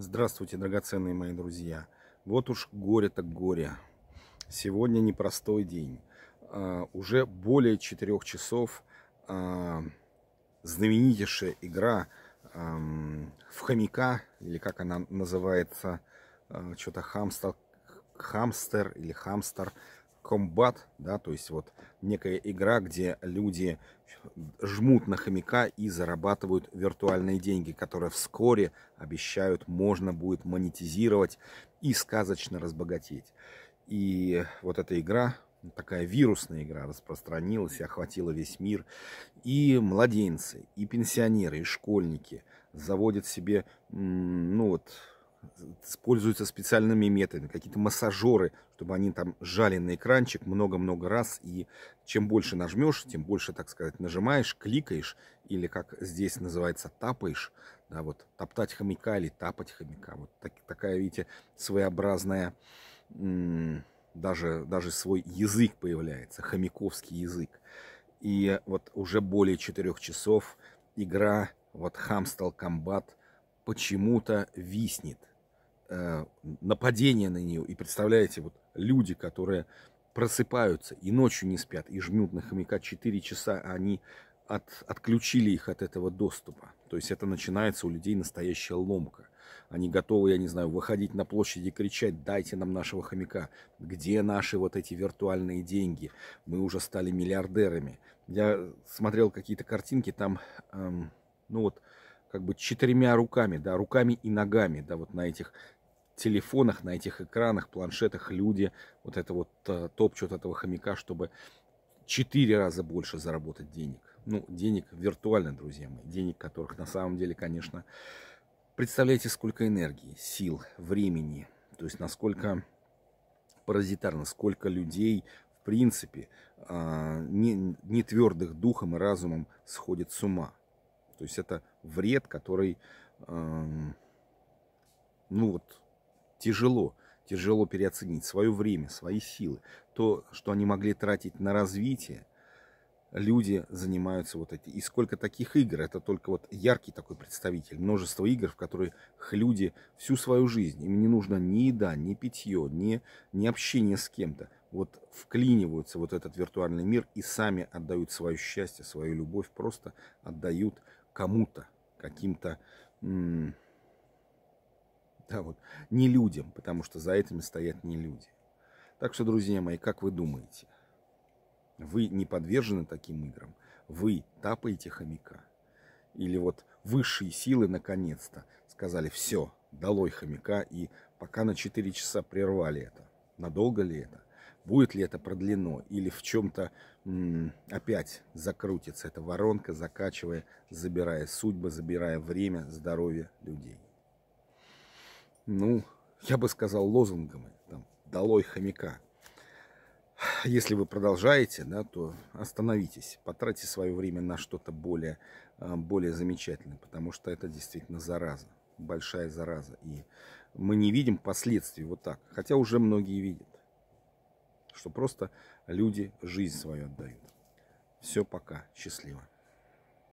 Здравствуйте, драгоценные мои друзья. Вот уж горе так горе. Сегодня непростой день. Uh, уже более четырех часов uh, знаменитейшая игра uh, в хомяка, или как она называется, а, что-то хамстер, хамстер или хамстер, комбат, да, то есть вот некая игра, где люди жмут на хомяка и зарабатывают виртуальные деньги, которые вскоре, обещают, можно будет монетизировать и сказочно разбогатеть. И вот эта игра, такая вирусная игра, распространилась и охватила весь мир. И младенцы, и пенсионеры, и школьники заводят себе, ну вот, используются специальными методами, какие-то массажеры, чтобы они там жали на экранчик много-много раз, и чем больше нажмешь, тем больше, так сказать, нажимаешь, кликаешь, или как здесь называется, тапаешь, да, вот топтать хомяка или тапать хомяка, вот так, такая, видите, своеобразная, даже, даже свой язык появляется, хомяковский язык. И вот уже более четырех часов игра, вот Хамстал Комбат, почему-то виснет. Э, нападение на нее. И представляете, вот люди, которые просыпаются и ночью не спят, и жмут на хомяка 4 часа, а они от, отключили их от этого доступа. То есть это начинается у людей настоящая ломка. Они готовы, я не знаю, выходить на площади и кричать, дайте нам нашего хомяка, где наши вот эти виртуальные деньги, мы уже стали миллиардерами. Я смотрел какие-то картинки, там, эм, ну вот, как бы четырьмя руками, да, руками и ногами, да, вот на этих телефонах, на этих экранах, планшетах люди вот это вот э, топчут этого хомяка, чтобы четыре раза больше заработать денег. Ну, денег виртуально, друзья мои, денег которых на самом деле, конечно, представляете, сколько энергии, сил, времени, то есть насколько паразитарно, сколько людей, в принципе, а, не, не твердых духом и разумом сходит с ума. То есть это вред, который, ну вот, тяжело, тяжело переоценить свое время, свои силы, то, что они могли тратить на развитие, люди занимаются вот эти. И сколько таких игр, это только вот яркий такой представитель, множество игр, в которых люди всю свою жизнь, им не нужно ни еда, ни питье, ни, ни общение с кем-то. Вот вклиниваются вот этот виртуальный мир и сами отдают свое счастье, свою любовь, просто отдают кому-то, каким-то да, вот, не людям, потому что за этими стоят не люди. Так что, друзья мои, как вы думаете? Вы не подвержены таким играм? Вы тапаете хомяка? Или вот высшие силы наконец-то сказали, все, долой хомяка, и пока на 4 часа прервали это. Надолго ли это? Будет ли это продлено? Или в чем-то опять закрутится эта воронка, закачивая, забирая судьбы, забирая время, здоровье людей? ну, я бы сказал, лозунгами. Там, «Долой хомяка». Если вы продолжаете, да, то остановитесь, потратьте свое время на что-то более, э, более замечательное, потому что это действительно зараза, большая зараза. И мы не видим последствий вот так, хотя уже многие видят, что просто люди жизнь свою отдают. Все, пока, счастливо.